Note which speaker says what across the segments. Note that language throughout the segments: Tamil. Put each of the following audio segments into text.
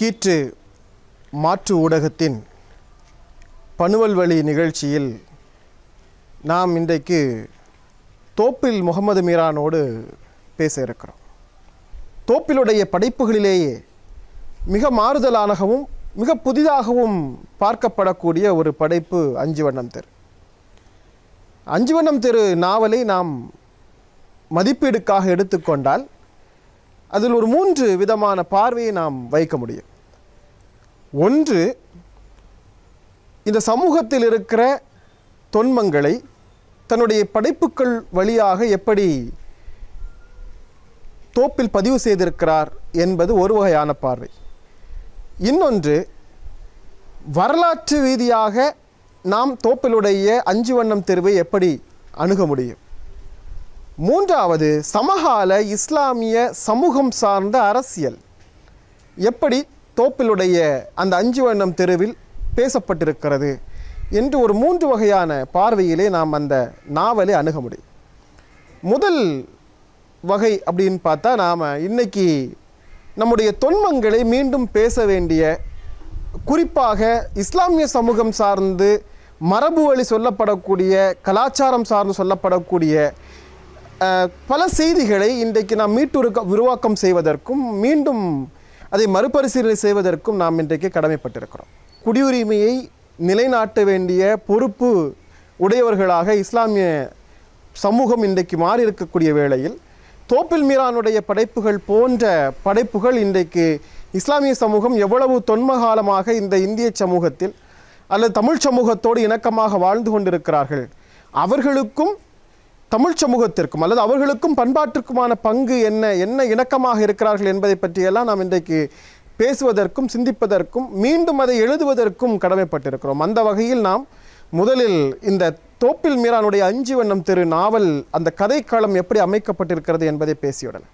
Speaker 1: கீற்று மாற்று ஊடகத்தின் பனுவல் வழி நிகழ்ச்சியில் நாம் இன்றைக்கு தோப்பில் முகமது மீரானோடு பேச இருக்கிறோம் தோப்பிலுடைய படைப்புகளிலேயே மிக மாறுதலானகவும் மிக புதிதாகவும் பார்க்கப்படக்கூடிய ஒரு படைப்பு அஞ்சு வண்ணம் தெரு அஞ்சு வண்ணம் தெரு நாவலை நாம் மதிப்பீடுக்காக எடுத்துக்கொண்டால் அதில் ஒரு மூன்று விதமான பார்வையை நாம் வைக்க முடியும் ஒன்று இந்த சமூகத்தில் இருக்கிற தொன்மங்களை தன்னுடைய படைப்புக்கள் வழியாக எப்படி தோப்பில் பதிவு செய்திருக்கிறார் என்பது ஒரு வகையான பார்வை இன்னொன்று வரலாற்று ரீதியாக நாம் தோப்பிலுடைய அஞ்சு வண்ணம் தெருவை எப்படி அணுக முடியும் மூன்றாவது சமகால இஸ்லாமிய சமூகம் சார்ந்த அரசியல் எப்படி தோப்பிலுடைய அந்த அஞ்சு வண்ணம் தெருவில் பேசப்பட்டிருக்கிறது என்று ஒரு மூன்று வகையான பார்வையிலே நாம் அந்த நாவலை அணுக முடியும் முதல் வகை அப்படின்னு பார்த்தா நாம் இன்றைக்கி நம்முடைய தொன்மங்களை மீண்டும் பேச வேண்டிய குறிப்பாக இஸ்லாமிய சமூகம் சார்ந்து மரபு வழி சொல்லப்படக்கூடிய கலாச்சாரம் சார்ந்து சொல்லப்படக்கூடிய பல செய்திகளை இன்றைக்கு நாம் மீட்டுருக்க உருவாக்கம் செய்வதற்கும் மீண்டும் அதை மறுபரிசீலனை செய்வதற்கும் நாம் இன்றைக்கு கடமைப்பட்டிருக்கிறோம் குடியுரிமையை நிலைநாட்ட வேண்டிய பொறுப்பு உடையவர்களாக இஸ்லாமிய சமூகம் இன்றைக்கு மாறி இருக்கக்கூடிய வேளையில் தோப்பில் மீரானுடைய படைப்புகள் போன்ற படைப்புகள் இன்றைக்கு இஸ்லாமிய சமூகம் எவ்வளவு தொன்மகாலமாக இந்த இந்திய சமூகத்தில் அல்லது தமிழ் சமூகத்தோடு இணக்கமாக வாழ்ந்து கொண்டிருக்கிறார்கள் அவர்களுக்கும் தமிழ் சமூகத்திற்கும் அல்லது அவர்களுக்கும் பண்பாட்டிற்குமான பங்கு என்ன என்ன இணக்கமாக இருக்கிறார்கள் என்பதை பற்றியெல்லாம் நாம் இன்றைக்கு பேசுவதற்கும் சிந்திப்பதற்கும் மீண்டும் அதை எழுதுவதற்கும் கடமைப்பட்டிருக்கிறோம் அந்த வகையில் நாம் முதலில் இந்த தோப்பில் மீரானுடைய அஞ்சு வண்ணம் திரு நாவல் அந்த கதைக்களம் எப்படி அமைக்கப்பட்டிருக்கிறது என்பதை பேசியுடன்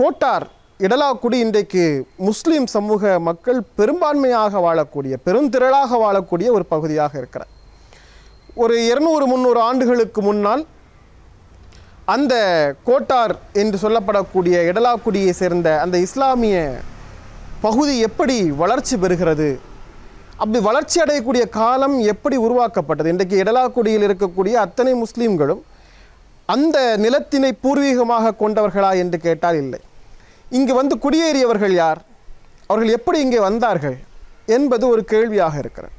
Speaker 1: கோட்டார் இடலாக்குடி இன்றைக்கு முஸ்லீம் சமூக மக்கள் பெரும்பான்மையாக வாழக்கூடிய பெருந்திரளாக வாழக்கூடிய ஒரு பகுதியாக இருக்கிறார் ஒரு இருநூறு முந்நூறு ஆண்டுகளுக்கு முன்னால் அந்த கோட்டார் என்று சொல்லப்படக்கூடிய இடலாக்குடியை சேர்ந்த அந்த இஸ்லாமிய பகுதி எப்படி வளர்ச்சி பெறுகிறது அப்படி வளர்ச்சி அடையக்கூடிய காலம் எப்படி உருவாக்கப்பட்டது இன்றைக்கு இடலாக்குடியில் இருக்கக்கூடிய அத்தனை முஸ்லீம்களும் அந்த நிலத்தினை பூர்வீகமாக கொண்டவர்களா என்று கேட்டால் இல்லை இங்கு வந்து குடியேறியவர்கள் யார் அவர்கள் எப்படி இங்கே வந்தார்கள் என்பது ஒரு கேள்வியாக இருக்கிறது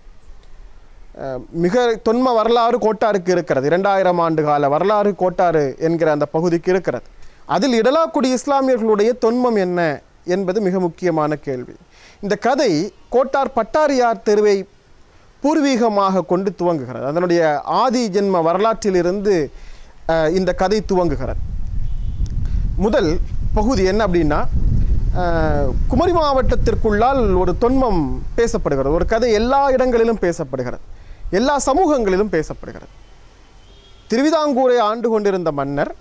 Speaker 1: மிக தொன்ம வரலாறு கோட்டாருக்கு இருக்கிறது இரண்டாயிரம் ஆண்டு கால வரலாறு கோட்டாறு என்கிற அந்த பகுதிக்கு இருக்கிறது அதில் இடலாக்குடி இஸ்லாமியர்களுடைய தொன்மம் என்ன என்பது மிக முக்கியமான கேள்வி இந்த கதை கோட்டார் பட்டாரியார் தெருவை பூர்வீகமாக கொண்டு துவங்குகிறது அதனுடைய ஆதி ஜென்ம வரலாற்றிலிருந்து இந்த கதை துவங்குகிறது முதல் பகுதி என்ன அப்படின்னா குமரி மாவட்டத்திற்குள்ளால் ஒரு தொன்மம் பேசப்படுகிறது ஒரு கதை எல்லா இடங்களிலும் பேசப்படுகிறது எல்லா சமூகங்களிலும் பேசப்படுகிறது திருவிதாங்கூரை ஆண்டு கொண்டிருந்த மன்னர்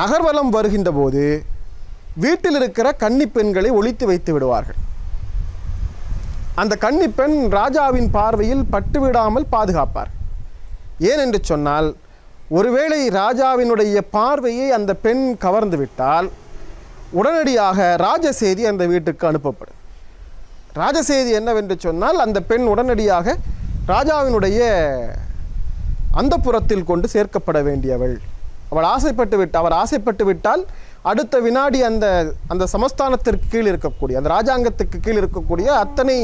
Speaker 1: நகர்வலம் வருகின்ற போது வீட்டில் இருக்கிற கன்னி பெண்களை ஒழித்து வைத்து விடுவார்கள் அந்த கன்னிப்பெண் ராஜாவின் பார்வையில் பட்டு விடாமல் பாதுகாப்பார் ஏனென்று சொன்னால் ஒருவேளை ராஜாவினுடைய பார்வையை அந்த பெண் கவர்ந்து விட்டால் உடனடியாக ராஜசேதி அந்த வீட்டுக்கு அனுப்பப்படும் ராஜசேதி என்னவென்று சொன்னால் அந்த பெண் உடனடியாக ராஜாவினுடைய அந்த புறத்தில் கொண்டு சேர்க்கப்பட வேண்டியவள் அவள் ஆசைப்பட்டு விட்டு அவர் ஆசைப்பட்டு விட்டால் அடுத்த வினாடி அந்த அந்த சமஸ்தானத்திற்கு கீழ் இருக்கக்கூடிய அந்த ராஜாங்கத்துக்கு கீழ் இருக்கக்கூடிய அத்தனை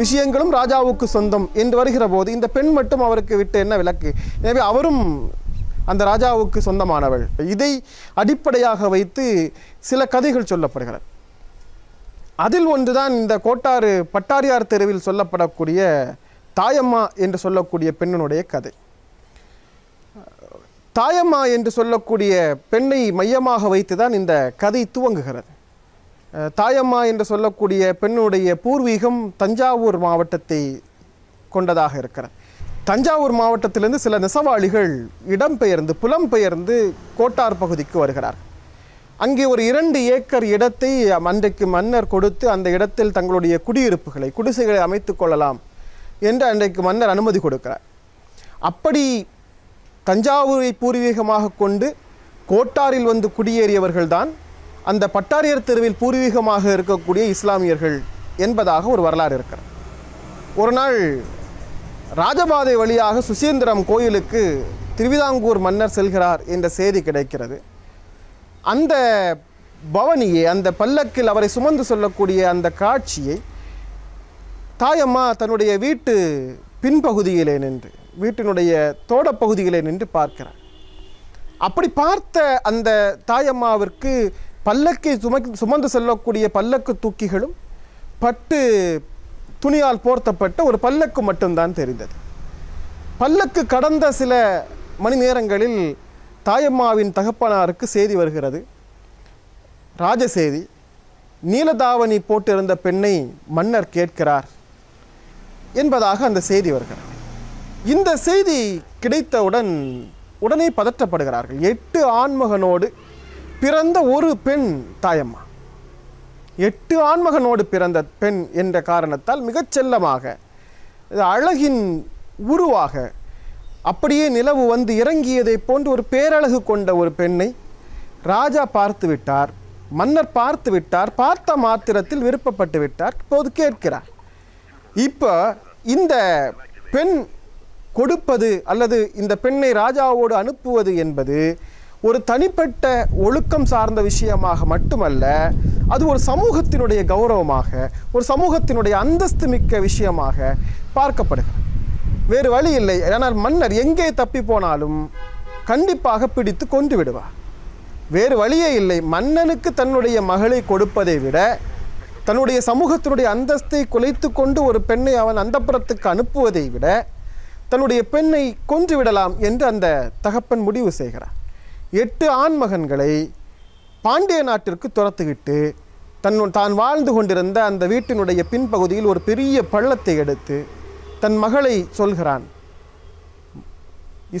Speaker 1: விஷயங்களும் ராஜாவுக்கு சொந்தம் என்று வருகிற போது இந்த பெண் மட்டும் அவருக்கு விட்டு என்ன விளக்கு எனவே அவரும் அந்த ராஜாவுக்கு சொந்தமானவள் இதை அடிப்படையாக வைத்து சில கதைகள் சொல்லப்படுகிறது அதில் ஒன்றுதான் இந்த கோட்டாறு பட்டாரியார் தெருவில் சொல்லப்படக்கூடிய தாயம்மா என்று சொல்லக்கூடிய பெண்ணினுடைய கதை தாயம்மா என்று சொல்லக்கூடிய பெண்ணை மையமாக வைத்து தான் இந்த கதை துவங்குகிறது தாயம்மா என்று சொல்லக்கூடிய பெண்ணுடைய பூர்வீகம் தஞ்சாவூர் மாவட்டத்தை கொண்டதாக இருக்கிறது தஞ்சாவூர் மாவட்டத்திலிருந்து சில நெசவாளிகள் இடம்பெயர்ந்து புலம்பெயர்ந்து கோட்டார் பகுதிக்கு வருகிறார் அங்கே ஒரு இரண்டு ஏக்கர் இடத்தை அன்றைக்கு மன்னர் கொடுத்து அந்த இடத்தில் தங்களுடைய குடியிருப்புகளை குடிசைகளை அமைத்து கொள்ளலாம் என்று அன்றைக்கு மன்னர் அனுமதி கொடுக்கிறார் அப்படி தஞ்சாவூரை பூர்வீகமாக கொண்டு கோட்டாரில் வந்து குடியேறியவர்கள்தான் அந்த பட்டாரியர் தெருவில் பூர்வீகமாக இருக்கக்கூடிய இஸ்லாமியர்கள் என்பதாக ஒரு வரலாறு இருக்கிறார் ஒரு நாள் ராஜபாதை வழியாக சுசீந்திரம் கோயிலுக்கு திருவிதாங்கூர் மன்னர் செல்கிறார் என்ற செய்தி கிடைக்கிறது அந்த பவனியை அந்த பல்லக்கில் அவரை சுமந்து சொல்லக்கூடிய அந்த காட்சியை தாயம்மா தன்னுடைய வீட்டு பின்பகுதியிலே நின்று வீட்டினுடைய தோடப்பகுதியிலே நின்று பார்க்கிறார் அப்படி பார்த்த அந்த தாயம்மாவிற்கு பல்லக்கை சுமக் சுமந்து செல்லக்கூடிய பல்லக்கு தூக்கிகளும் பட்டு துணியால் போர்த்தப்பட்ட ஒரு பல்லக்கு மட்டும்தான் தெரிந்தது பல்லக்கு கடந்த சில மணி நேரங்களில் தாயம்மாவின் தகப்பனாருக்கு செய்தி வருகிறது ராஜசேதி நீலதாவணி போட்டிருந்த பெண்ணை மன்னர் கேட்கிறார் என்பதாக அந்த செய்தி வருகிறது இந்த செய்தி கிடைத்தவுடன் உடனே பதற்றப்படுகிறார்கள் எட்டு ஆண்மகனோடு பிறந்த ஒரு பெண் தாயம்மா எட்டு ஆண்மகனோடு பிறந்த பெண் என்ற காரணத்தால் மிகச் செல்லமாக அழகின் உருவாக அப்படியே நிலவு வந்து இறங்கியதை போன்று ஒரு பேரழகு கொண்ட ஒரு பெண்ணை ராஜா பார்த்து விட்டார் மன்னர் பார்த்து விட்டார் பார்த்த மாத்திரத்தில் விருப்பப்பட்டு விட்டார் இப்போது கேட்கிறார் இப்போ இந்த பெண் கொடுப்பது அல்லது இந்த பெண்ணை ராஜாவோடு அனுப்புவது என்பது ஒரு தனிப்பட்ட ஒழுக்கம் சார்ந்த விஷயமாக மட்டுமல்ல அது ஒரு சமூகத்தினுடைய கௌரவமாக ஒரு சமூகத்தினுடைய அந்தஸ்து மிக்க விஷயமாக பார்க்கப்படுகிறது வேறு வழி இல்லை ஆனால் மன்னர் எங்கே தப்பி போனாலும் கண்டிப்பாக பிடித்து கொண்டு விடுவார் வேறு வழியே இல்லை மன்னனுக்கு தன்னுடைய மகளை கொடுப்பதை விட தன்னுடைய சமூகத்தினுடைய அந்தஸ்தை குலைத்து கொண்டு ஒரு பெண்ணை அவன் அந்தப்புறத்துக்கு அனுப்புவதை விட தன்னுடைய பெண்ணை கொன்று விடலாம் என்று அந்த தகப்பன் முடிவு செய்கிறார் எட்டு ஆண் மகன்களை பாண்டிய நாட்டிற்கு துரத்துக்கிட்டு தன் தான் வாழ்ந்து கொண்டிருந்த அந்த வீட்டினுடைய பின்பகுதியில் ஒரு பெரிய பள்ளத்தை எடுத்து தன் மகளை சொல்கிறான்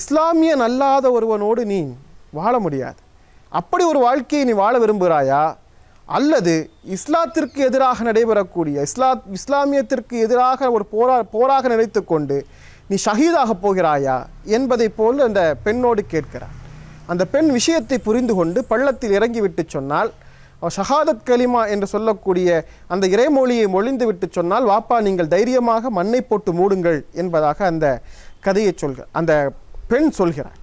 Speaker 1: இஸ்லாமியன் அல்லாத ஒருவனோடு நீ வாழ முடியாது அப்படி ஒரு வாழ்க்கையை நீ வாழ விரும்புகிறாயா அல்லது இஸ்லாத்திற்கு எதிராக நடைபெறக்கூடிய இஸ்லா இஸ்லாமியத்திற்கு எதிராக ஒரு போரா போராக நினைத்து கொண்டு நீ ஷஹீதாக போகிறாயா என்பதை போல் அந்த பெண்ணோடு கேட்கிறார் அந்த பெண் விஷயத்தை புரிந்து கொண்டு பள்ளத்தில் இறங்கிவிட்டு சொன்னால் ஷஹாதத் கலிமா என்று சொல்லக்கூடிய அந்த இறைமொழியை மொழிந்து விட்டு சொன்னால் வாப்பா நீங்கள் தைரியமாக மண்ணை போட்டு மூடுங்கள் என்பதாக அந்த கதையை சொல்கிற அந்த பெண் சொல்கிறார்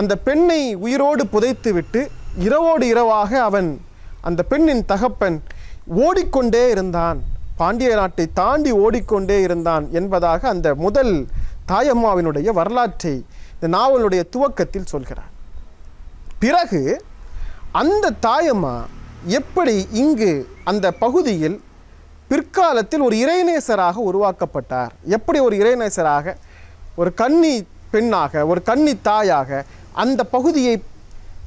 Speaker 1: அந்த பெண்ணை உயிரோடு புதைத்து விட்டு இரவோடு இரவாக அவன் அந்த பெண்ணின் தகப்பன் ஓடிக்கொண்டே இருந்தான் பாண்டிய நாட்டை தாண்டி ஓடிக்கொண்டே இருந்தான் என்பதாக அந்த முதல் தாயம்மாவினுடைய வரலாற்றை இந்த நாவலுடைய துவக்கத்தில் சொல்கிறார் பிறகு அந்த தாயம்மா எப்படி இங்கு அந்த பகுதியில் பிற்காலத்தில் ஒரு இறைநேசராக உருவாக்கப்பட்டார் எப்படி ஒரு இறைநேசராக ஒரு கன்னி பெண்ணாக ஒரு கன்னி தாயாக அந்த பகுதியை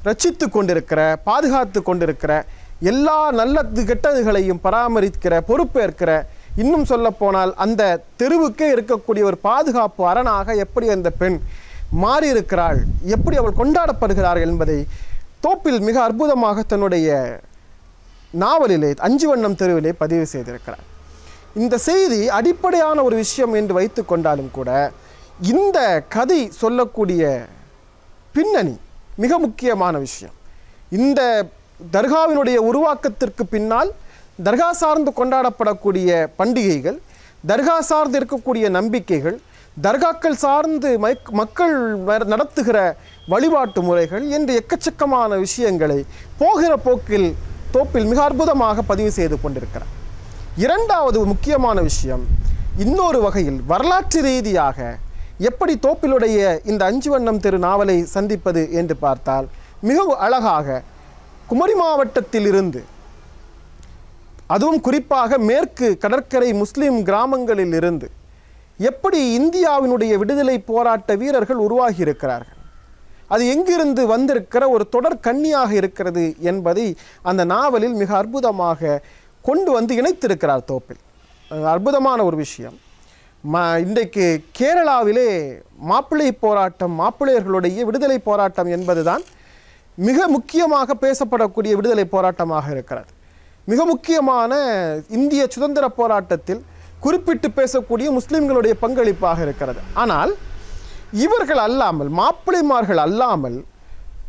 Speaker 1: ரச்சித்து கொண்டிருக்கிற பாதுகாத்து கொண்டிருக்கிற எல்லா நல்லது கெட்டதுகளையும் பராமரிக்கிற பொறுப்பேற்கிற இன்னும் சொல்லப்போனால் அந்த தெருவுக்கே இருக்கக்கூடிய ஒரு பாதுகாப்பு அரணாக எப்படி அந்த பெண் மாறியிருக்கிறாள் எப்படி அவள் கொண்டாடப்படுகிறார்கள் என்பதை தோப்பில் மிக அற்புதமாக தன்னுடைய நாவலிலே அஞ்சு வண்ணம் தெருவிலே பதிவு செய்திருக்கிறார் இந்த செய்தி அடிப்படையான ஒரு விஷயம் என்று வைத்து கொண்டாலும் கூட இந்த கதை சொல்லக்கூடிய பின்னணி மிக முக்கியமான விஷயம் இந்த தர்காவினுடைய உருவாக்கத்திற்கு பின்னால் தர்கா சார்ந்து கொண்டாடப்படக்கூடிய பண்டிகைகள் தர்கா சார்ந்து இருக்கக்கூடிய நம்பிக்கைகள் தர்காக்கள் சார்ந்து மக்கள் நடத்துகிற வழிபாட்டு முறைகள் என்று எக்கச்சக்கமான விஷயங்களை போகிற போக்கில் தோப்பில் மிக அற்புதமாக பதிவு செய்து கொண்டிருக்கிறார் இரண்டாவது முக்கியமான விஷயம் இன்னொரு வகையில் வரலாற்று ரீதியாக எப்படி தோப்பிலுடைய இந்த அஞ்சு வண்ணம் தெரு நாவலை சந்திப்பது என்று பார்த்தால் மிகவும் அழகாக குமரி மாவட்டத்திலிருந்து அதுவும் குறிப்பாக மேற்கு கடற்கரை முஸ்லீம் கிராமங்களில் இருந்து எப்படி இந்தியாவினுடைய விடுதலை போராட்ட வீரர்கள் உருவாகி இருக்கிறார்கள் அது எங்கிருந்து வந்திருக்கிற ஒரு தொடர் கண்ணியாக இருக்கிறது என்பதை அந்த நாவலில் மிக அற்புதமாக கொண்டு வந்து இணைத்திருக்கிறார் தோப்பில் அற்புதமான ஒரு விஷயம் ம இன்றைக்கு கேரளாவிலே மாப்பிள்ளை போராட்டம் மாப்பிள்ளையர்களுடைய விடுதலை போராட்டம் என்பதுதான் மிக முக்கியமாக பேசப்படக்கூடிய விடுதலை போராட்டமாக இருக்கிறது மிக முக்கியமான இந்திய சுதந்திர போராட்டத்தில் குறிப்பிட்டு பேசக்கூடிய முஸ்லிம்களுடைய பங்களிப்பாக இருக்கிறது ஆனால் இவர்கள் அல்லாமல் மாப்பிள்ளைமார்கள் அல்லாமல்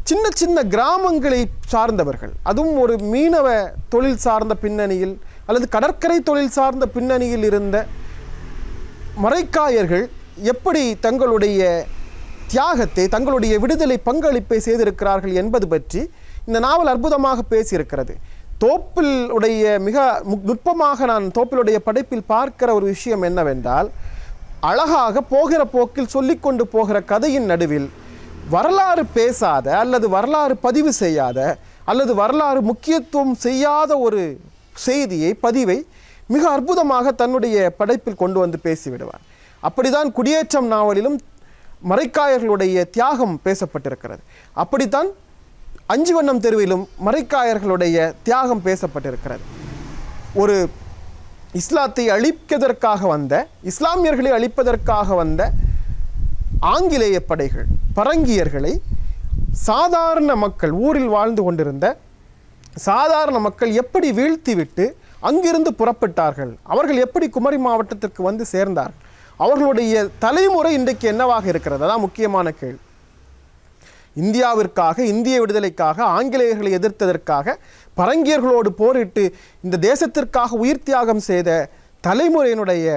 Speaker 1: சின்ன சின்ன கிராமங்களை சார்ந்தவர்கள் அதுவும் ஒரு மீனவ தொழில் சார்ந்த பின்னணியில் அல்லது கடற்கரை தொழில் சார்ந்த பின்னணியில் இருந்த மறைக்காயர்கள் எப்படி தங்களுடைய தியாகத்தை தங்களுடைய விடுதலை பங்களிப்பை செய்திருக்கிறார்கள் என்பது பற்றி இந்த நாவல் அற்புதமாக பேசியிருக்கிறது தோப்பில் உடைய மிக நுட்பமாக நான் தோப்பிலுடைய படைப்பில் பார்க்கிற ஒரு விஷயம் என்னவென்றால் அழகாக போகிற போக்கில் சொல்லிக்கொண்டு போகிற கதையின் நடுவில் வரலாறு பேசாத அல்லது வரலாறு பதிவு செய்யாத அல்லது வரலாறு முக்கியத்துவம் செய்யாத ஒரு செய்தியை பதிவை மிக அற்புதமாக தன்னுடைய படைப்பில் கொண்டு வந்து பேசிவிடுவார் அப்படிதான் குடியேற்றம் நாவலிலும் மறைக்காயர்களுடைய தியாகம் பேசப்பட்டிருக்கிறது அப்படித்தான் அஞ்சு வண்ணம் தெருவிலும் மறைக்காயர்களுடைய தியாகம் பேசப்பட்டிருக்கிறது ஒரு இஸ்லாத்தை அழிப்பதற்காக வந்த இஸ்லாமியர்களை அழிப்பதற்காக வந்த ஆங்கிலேய படைகள் பரங்கியர்களை சாதாரண மக்கள் ஊரில் வாழ்ந்து கொண்டிருந்த சாதாரண மக்கள் எப்படி வீழ்த்திவிட்டு அங்கிருந்து புறப்பட்டார்கள் அவர்கள் எப்படி குமரி மாவட்டத்திற்கு வந்து சேர்ந்தார்கள் அவர்களுடைய தலைமுறை இன்றைக்கு என்னவாக இருக்கிறது அதான் முக்கியமான கேள்வி இந்தியாவிற்காக இந்திய விடுதலைக்காக ஆங்கிலேயர்களை எதிர்த்ததற்காக பரங்கியர்களோடு போரிட்டு இந்த தேசத்திற்காக உயிர் தியாகம் செய்த தலைமுறையினுடைய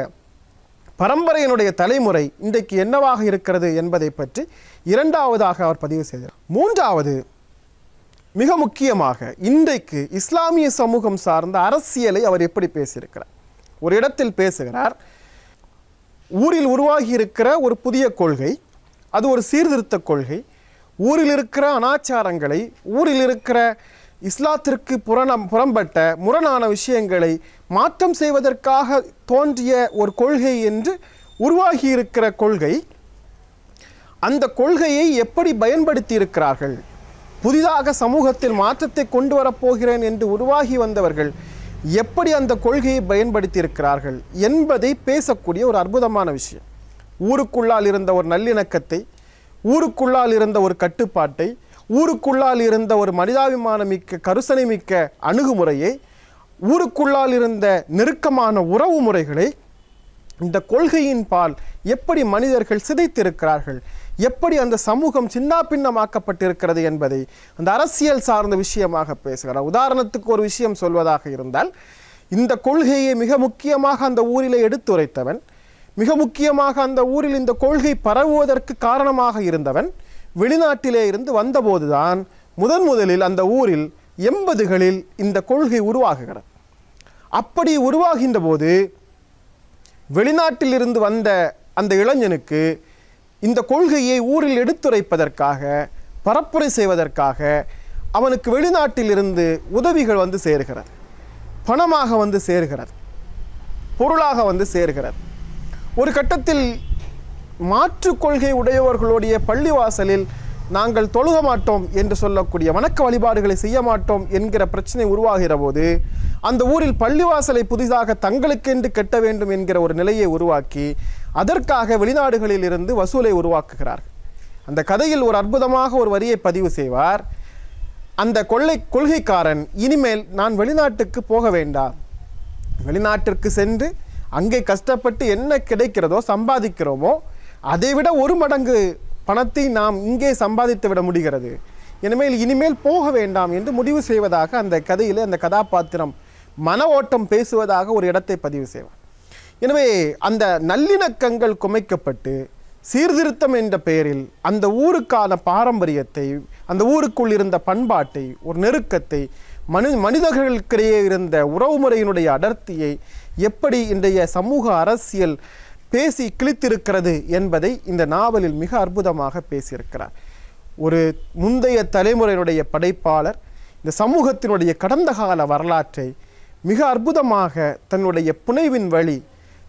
Speaker 1: பரம்பரையினுடைய தலைமுறை இன்றைக்கு என்னவாக இருக்கிறது என்பதை பற்றி இரண்டாவதாக அவர் பதிவு செய்தார் மூன்றாவது மிக முக்கியமாக இன்றைக்கு இஸ்லாமிய சமூகம் சார்ந்த அரசியலை அவர் எப்படி பேசியிருக்கிறார் ஒரு இடத்தில் பேசுகிறார் ஊரில் உருவாகி இருக்கிற ஒரு புதிய கொள்கை அது ஒரு சீர்திருத்த கொள்கை ஊரில் இருக்கிற அனாச்சாரங்களை ஊரில் இருக்கிற இஸ்லாத்திற்கு புறணம் புறம்பட்ட முரணான விஷயங்களை மாற்றம் செய்வதற்காக தோன்றிய ஒரு கொள்கை என்று உருவாகி இருக்கிற கொள்கை அந்த கொள்கையை எப்படி பயன்படுத்தி இருக்கிறார்கள் புதிதாக சமூகத்தில் மாற்றத்தை கொண்டு வரப்போகிறேன் என்று உருவாகி வந்தவர்கள் எப்படி அந்த கொள்கையை பயன்படுத்தி இருக்கிறார்கள் என்பதை பேசக்கூடிய ஒரு அற்புதமான விஷயம் ஊருக்குள்ளால் இருந்த ஒரு நல்லிணக்கத்தை ஊருக்குள்ளால் இருந்த ஒரு கட்டுப்பாட்டை ஊருக்குள்ளால் இருந்த ஒரு மனிதாபிமான மிக்க கருசனை மிக்க அணுகுமுறையை ஊருக்குள்ளால் இருந்த நெருக்கமான உறவு முறைகளை இந்த கொள்கையின் பால் எப்படி மனிதர்கள் சிதைத்திருக்கிறார்கள் எப்படி அந்த சமூகம் சின்ன பின்னமாக்கப்பட்டிருக்கிறது என்பதை அந்த அரசியல் சார்ந்த விஷயமாக பேசுகிறார் உதாரணத்துக்கு ஒரு விஷயம் சொல்வதாக இருந்தால் இந்த கொள்கையை மிக முக்கியமாக அந்த ஊரில் எடுத்துரைத்தவன் மிக முக்கியமாக அந்த ஊரில் இந்த கொள்கை பரவுவதற்கு காரணமாக இருந்தவன் வெளிநாட்டிலே இருந்து வந்தபோதுதான் முதன் முதலில் அந்த ஊரில் எண்பதுகளில் இந்த கொள்கை உருவாகுகிறது அப்படி உருவாகின்ற போது வெளிநாட்டில் இருந்து வந்த அந்த இளைஞனுக்கு இந்த கொள்கையை ஊரில் எடுத்துரைப்பதற்காக பரப்புரை செய்வதற்காக அவனுக்கு வெளிநாட்டிலிருந்து உதவிகள் வந்து சேர்கிறது பணமாக வந்து சேர்கிறது பொருளாக வந்து சேர்கிறது ஒரு கட்டத்தில் மாற்று கொள்கை உடையவர்களுடைய பள்ளிவாசலில் நாங்கள் தொழுக மாட்டோம் என்று சொல்லக்கூடிய வணக்க வழிபாடுகளை செய்ய மாட்டோம் என்கிற பிரச்சனை உருவாகிற போது அந்த ஊரில் பள்ளிவாசலை புதிதாக தங்களுக்கென்று கட்ட வேண்டும் என்கிற ஒரு நிலையை உருவாக்கி அதற்காக வெளிநாடுகளில் இருந்து வசூலை உருவாக்குகிறார் அந்த கதையில் ஒரு அற்புதமாக ஒரு வரியை பதிவு செய்வார் அந்த கொள்ளை கொள்கைக்காரன் இனிமேல் நான் வெளிநாட்டுக்கு போக வேண்டாம் வெளிநாட்டிற்கு சென்று அங்கே கஷ்டப்பட்டு என்ன கிடைக்கிறதோ சம்பாதிக்கிறோமோ அதைவிட ஒரு மடங்கு பணத்தை நாம் இங்கே சம்பாதித்து விட முடிகிறது இனிமேல் இனிமேல் போக வேண்டாம் என்று முடிவு செய்வதாக அந்த கதையில் அந்த கதாபாத்திரம் மன ஓட்டம் பேசுவதாக ஒரு இடத்தை பதிவு செய்வார் எனவே அந்த நல்லிணக்கங்கள் குமைக்கப்பட்டு சீர்திருத்தம் என்ற பெயரில் அந்த ஊருக்கான பாரம்பரியத்தை அந்த ஊருக்குள் இருந்த பண்பாட்டை ஒரு நெருக்கத்தை மனி மனிதர்களுக்கிடையே இருந்த உறவுமுறையினுடைய அடர்த்தியை எப்படி இன்றைய சமூக அரசியல் பேசி கிழித்திருக்கிறது என்பதை இந்த நாவலில் மிக அற்புதமாக பேசியிருக்கிறார் ஒரு முந்தைய தலைமுறையினுடைய படைப்பாளர் இந்த சமூகத்தினுடைய கடந்த கால வரலாற்றை மிக அற்புதமாக தன்னுடைய புனைவின் வழி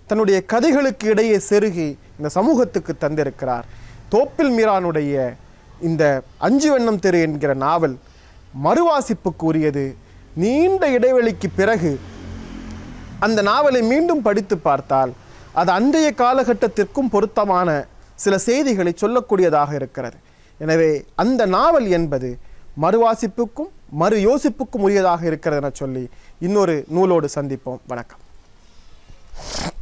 Speaker 1: தன்னுடைய கதைகளுக்கு இடையே செருகி இந்த சமூகத்துக்கு தந்திருக்கிறார் தோப்பில் மீரானுடைய இந்த அஞ்சு வண்ணம் தெரு என்கிற நாவல் மறுவாசிப்புக்கு உரியது நீண்ட இடைவெளிக்கு பிறகு அந்த நாவலை மீண்டும் படித்து பார்த்தால் அது அன்றைய காலகட்டத்திற்கும் பொருத்தமான சில செய்திகளை சொல்லக்கூடியதாக இருக்கிறது எனவே அந்த நாவல் என்பது மறுவாசிப்புக்கும் மறு யோசிப்புக்கும் உரியதாக இருக்கிறது என சொல்லி இன்னொரு நூலோடு சந்திப்போம் வணக்கம்